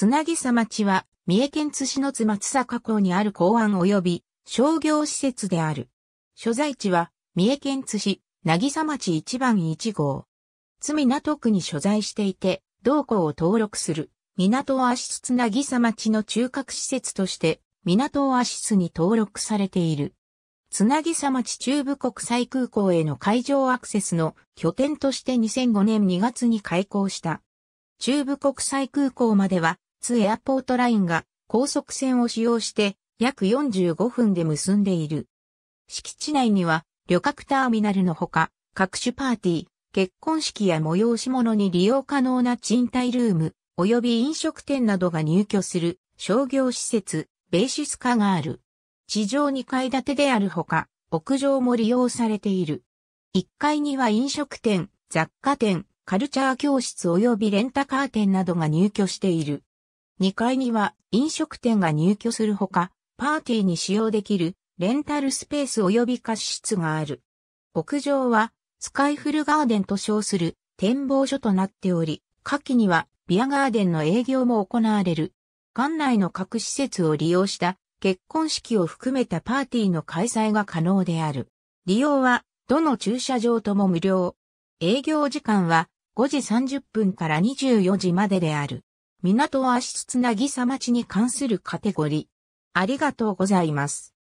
つなぎさ町は、三重県津市の津松坂港にある港湾及び商業施設である。所在地は、三重県津市、なぎさ町1番1号。津港区に所在していて、同港を登録する、港オアシスつなぎさ町の中核施設として、港オアシスに登録されている。つなぎさ町中部国際空港への海上アクセスの拠点として2005年2月に開港した。中部国際空港まではツエアポートラインが高速線を使用して約45分で結んでいる。敷地内には旅客ターミナルのほか、各種パーティー、結婚式や催し物に利用可能な賃貸ルーム、及び飲食店などが入居する商業施設、ベーシス化がある。地上2階建てであるほか、屋上も利用されている。1階には飲食店、雑貨店、カルチャー教室及びレンタカー店などが入居している。2階には飲食店が入居するほか、パーティーに使用できるレンタルスペース及び貸し室がある。屋上はスカイフルガーデンと称する展望所となっており、夏季にはビアガーデンの営業も行われる。館内の各施設を利用した結婚式を含めたパーティーの開催が可能である。利用はどの駐車場とも無料。営業時間は5時30分から24時までである。港は足つなぎさ町に関するカテゴリー。ありがとうございます。